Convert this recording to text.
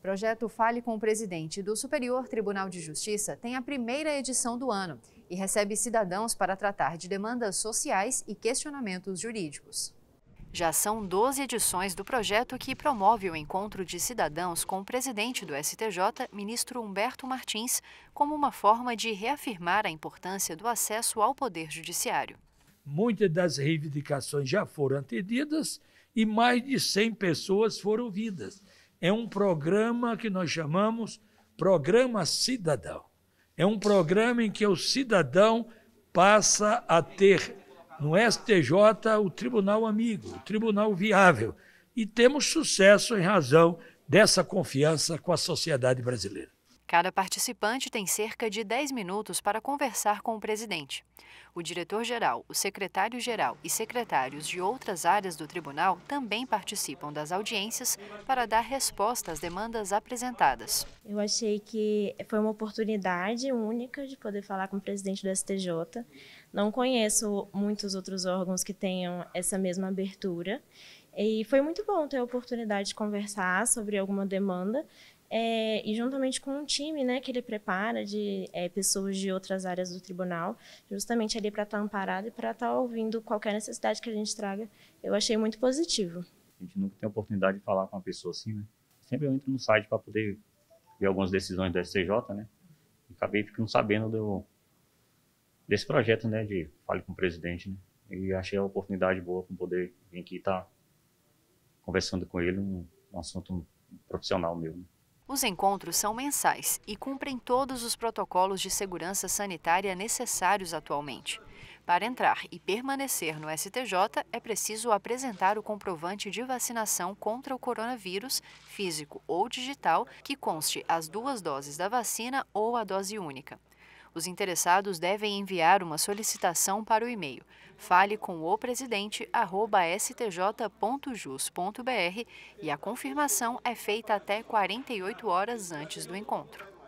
Projeto Fale com o Presidente do Superior Tribunal de Justiça tem a primeira edição do ano e recebe cidadãos para tratar de demandas sociais e questionamentos jurídicos. Já são 12 edições do projeto que promove o encontro de cidadãos com o presidente do STJ, ministro Humberto Martins, como uma forma de reafirmar a importância do acesso ao Poder Judiciário. Muitas das reivindicações já foram atendidas e mais de 100 pessoas foram ouvidas é um programa que nós chamamos Programa Cidadão. É um programa em que o cidadão passa a ter no STJ o tribunal amigo, o tribunal viável. E temos sucesso em razão dessa confiança com a sociedade brasileira. Cada participante tem cerca de 10 minutos para conversar com o presidente. O diretor-geral, o secretário-geral e secretários de outras áreas do tribunal também participam das audiências para dar resposta às demandas apresentadas. Eu achei que foi uma oportunidade única de poder falar com o presidente do STJ. Não conheço muitos outros órgãos que tenham essa mesma abertura. E foi muito bom ter a oportunidade de conversar sobre alguma demanda é, e juntamente com um time né, que ele prepara de é, pessoas de outras áreas do tribunal, justamente ali para estar tá amparado e para estar tá ouvindo qualquer necessidade que a gente traga, eu achei muito positivo. A gente nunca tem a oportunidade de falar com uma pessoa assim, né? Sempre eu entro no site para poder ver algumas decisões do SCJ, né? E acabei ficando sabendo do, desse projeto, né, de Fale com o Presidente, né? E achei a oportunidade boa para poder vir aqui estar tá conversando com ele um, um assunto profissional meu, né? Os encontros são mensais e cumprem todos os protocolos de segurança sanitária necessários atualmente. Para entrar e permanecer no STJ, é preciso apresentar o comprovante de vacinação contra o coronavírus, físico ou digital, que conste as duas doses da vacina ou a dose única os interessados devem enviar uma solicitação para o e-mail fale com o e a confirmação é feita até 48 horas antes do encontro.